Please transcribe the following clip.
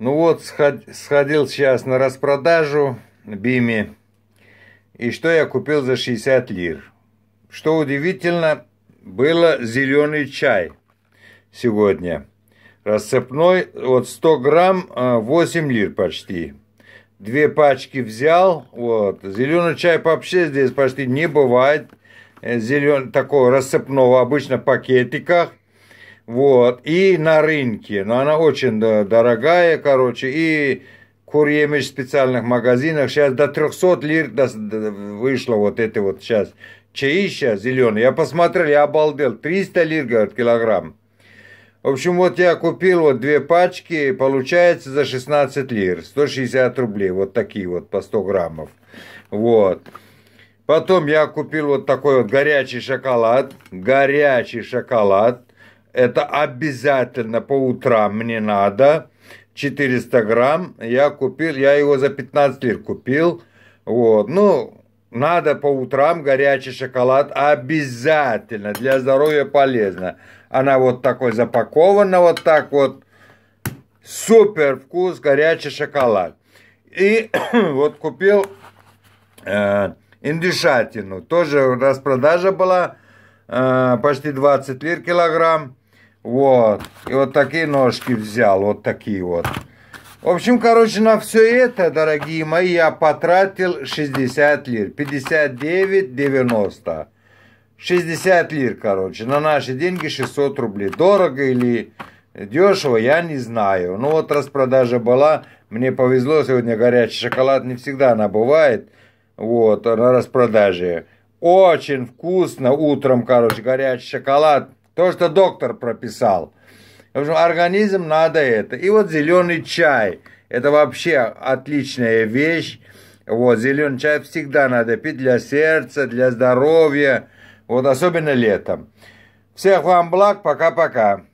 Ну вот, сходил сейчас на распродажу Бими И что я купил за 60 лир. Что удивительно, было зеленый чай сегодня. рассыпной вот 100 грамм 8 а, лир почти. Две пачки взял. Вот. Зеленый чай вообще здесь почти не бывает. Э, зелен... такого рассыпного обычно в пакетиках. Вот, и на рынке, но она очень дорогая, короче, и курьемыш в специальных магазинах, сейчас до 300 лир вышло вот это вот сейчас, чаища зеленый, я посмотрел, я обалдел, 300 лир, говорит, килограмм. В общем, вот я купил вот две пачки, получается за 16 лир, 160 рублей, вот такие вот по 100 граммов. Вот. Потом я купил вот такой вот горячий шоколад, горячий шоколад, это обязательно по утрам мне надо. 400 грамм я купил, я его за 15 лир купил. Вот, ну, надо по утрам горячий шоколад обязательно, для здоровья полезно. Она вот такой запакована, вот так вот. Супер вкус, горячий шоколад. И вот купил э, индюшатину, тоже распродажа была, э, почти 20 лир килограмм. Вот. И вот такие ножки взял, вот такие вот. В общем, короче, на все это, дорогие мои, я потратил 60 лир. 59,90. 60 лир, короче. На наши деньги 600 рублей. Дорого или дешево, я не знаю. Ну вот распродажа была. Мне повезло, сегодня горячий шоколад. Не всегда она бывает. Вот, на распродаже. Очень вкусно. Утром, короче, горячий шоколад то, что доктор прописал. В общем, организм надо это. И вот зеленый чай. Это вообще отличная вещь. Вот, зеленый чай всегда надо пить для сердца, для здоровья. Вот, особенно летом. Всех вам благ. Пока-пока.